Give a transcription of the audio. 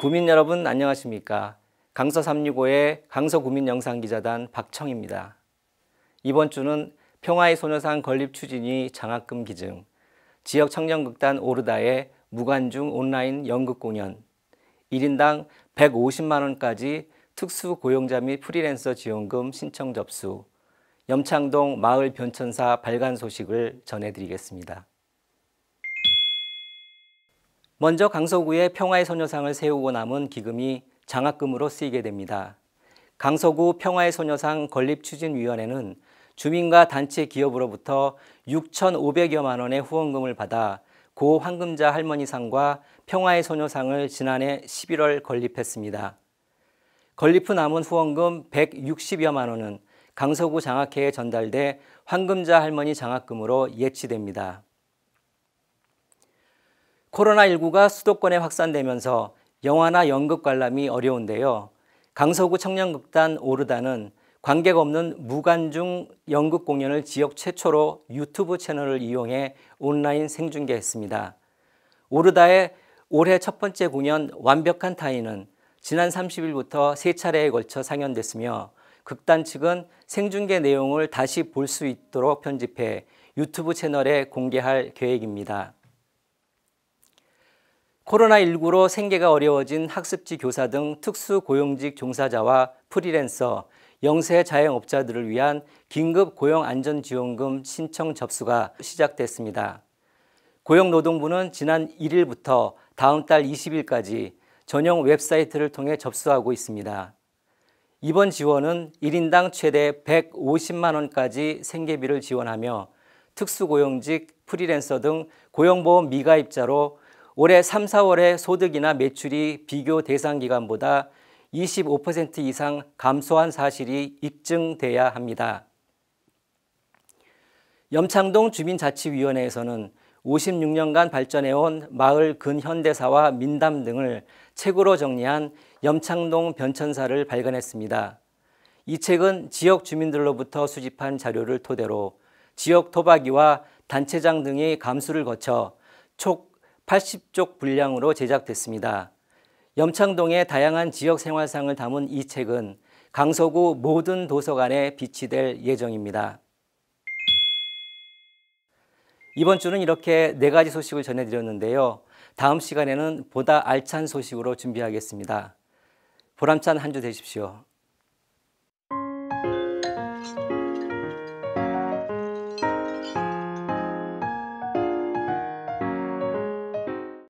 구민 여러분 안녕하십니까? 강서 365의 강서 구민 영상 기자단 박청입니다. 이번 주는 평화의 소녀상 건립 추진이 장학금 기증, 지역 청년극단 오르다의 무관중 온라인 연극 공연, 1인당 150만 원까지 특수 고용자 및 프리랜서 지원금 신청 접수, 염창동 마을 변천사 발간 소식을 전해드리겠습니다. 먼저 강서구에 평화의 소녀상을 세우고 남은 기금이 장학금으로 쓰이게 됩니다. 강서구 평화의 소녀상 건립추진위원회는 주민과 단체 기업으로부터 6,500여만 원의 후원금을 받아 고 황금자 할머니상과 평화의 소녀상을 지난해 11월 건립했습니다. 건립 후 남은 후원금 160여만 원은 강서구 장학회에 전달돼 황금자 할머니 장학금으로 예치됩니다. 코로나19가 수도권에 확산되면서 영화나 연극 관람이 어려운데요. 강서구 청년극단 오르다는 관객 없는 무관중 연극 공연을 지역 최초로 유튜브 채널을 이용해 온라인 생중계했습니다. 오르다의 올해 첫 번째 공연 완벽한 타인은 지난 30일부터 세 차례에 걸쳐 상연됐으며 극단 측은 생중계 내용을 다시 볼 수 있도록 편집해 유튜브 채널에 공개할 계획입니다. 코로나19로 생계가 어려워진 학습지 교사 등 특수고용직 종사자와 프리랜서, 영세 자영업자들을 위한 긴급 고용안전지원금 신청 접수가 시작됐습니다. 고용노동부는 지난 1일부터 다음 달 20일까지 전용 웹사이트를 통해 접수하고 있습니다. 이번 지원은 1인당 최대 150만 원까지 생계비를 지원하며 특수고용직, 프리랜서 등 고용보험 미가입자로 올해 3, 4월에 소득이나 매출이 비교 대상 기간보다 25% 이상 감소한 사실이 입증돼야 합니다. 염창동 주민자치위원회에서는 56년간 발전해온 마을 근현대사와 민담 등을 책으로 정리한 염창동 변천사를 발견했습니다이 책은 지역 주민들로부터 수집한 자료를 토대로 지역 토박이와 단체장 등의 감수를 거쳐 총 80쪽 분량으로 제작됐습니다. 염창동의 다양한 지역 생활상을 담은 이 책은 강서구 모든 도서관에 비치될 예정입니다. 이번 주는 이렇게 네 가지 소식을 전해드렸는데요. 다음 시간에는 보다 알찬 소식으로 준비하겠습니다. 보람찬 한 주 되십시오.